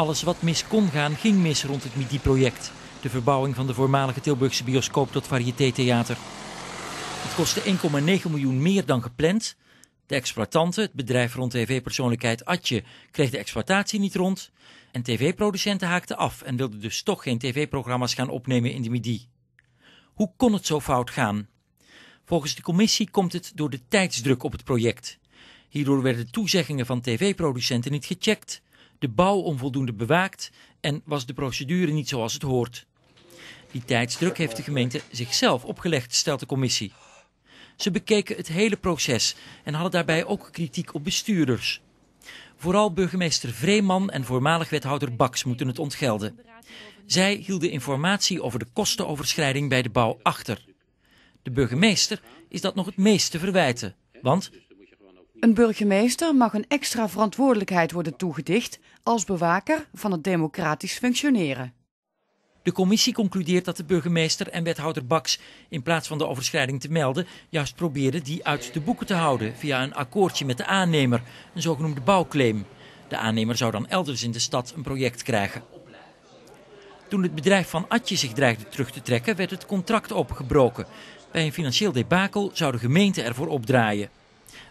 Alles wat mis kon gaan, ging mis rond het MIDI-project. De verbouwing van de voormalige Tilburgse bioscoop tot Variete-theater. Het kostte 1,9 miljoen meer dan gepland. De exploitanten, het bedrijf rond tv-persoonlijkheid Atje, kreeg de exploitatie niet rond. En tv-producenten haakten af en wilden dus toch geen tv-programma's gaan opnemen in de MIDI. Hoe kon het zo fout gaan? Volgens de commissie komt het door de tijdsdruk op het project. Hierdoor werden toezeggingen van tv-producenten niet gecheckt de bouw onvoldoende bewaakt en was de procedure niet zoals het hoort. Die tijdsdruk heeft de gemeente zichzelf opgelegd, stelt de commissie. Ze bekeken het hele proces en hadden daarbij ook kritiek op bestuurders. Vooral burgemeester Vreeman en voormalig wethouder Baks moeten het ontgelden. Zij hielden informatie over de kostenoverschrijding bij de bouw achter. De burgemeester is dat nog het meest te verwijten, want een burgemeester mag een extra verantwoordelijkheid worden toegedicht als bewaker van het democratisch functioneren. De commissie concludeert dat de burgemeester en wethouder Baks in plaats van de overschrijding te melden, juist probeerden die uit de boeken te houden via een akkoordje met de aannemer, een zogenoemde bouwclaim. De aannemer zou dan elders in de stad een project krijgen. Toen het bedrijf van Atje zich dreigde terug te trekken, werd het contract opgebroken. Bij een financieel debakel zou de gemeente ervoor opdraaien.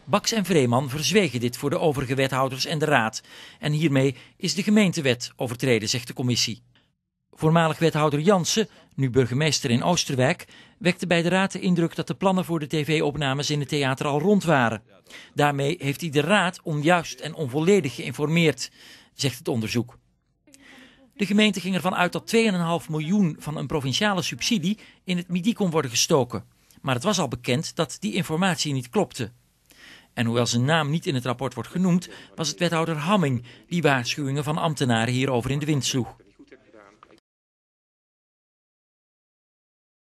Baks en Vreeman verzwegen dit voor de overige wethouders en de raad. En hiermee is de gemeentewet overtreden, zegt de commissie. Voormalig wethouder Jansen, nu burgemeester in Oosterwijk, wekte bij de raad de indruk dat de plannen voor de tv-opnames in het theater al rond waren. Daarmee heeft hij de raad onjuist en onvolledig geïnformeerd, zegt het onderzoek. De gemeente ging ervan uit dat 2,5 miljoen van een provinciale subsidie in het MIDI kon worden gestoken. Maar het was al bekend dat die informatie niet klopte. En hoewel zijn naam niet in het rapport wordt genoemd, was het wethouder Hamming die waarschuwingen van ambtenaren hierover in de wind sloeg.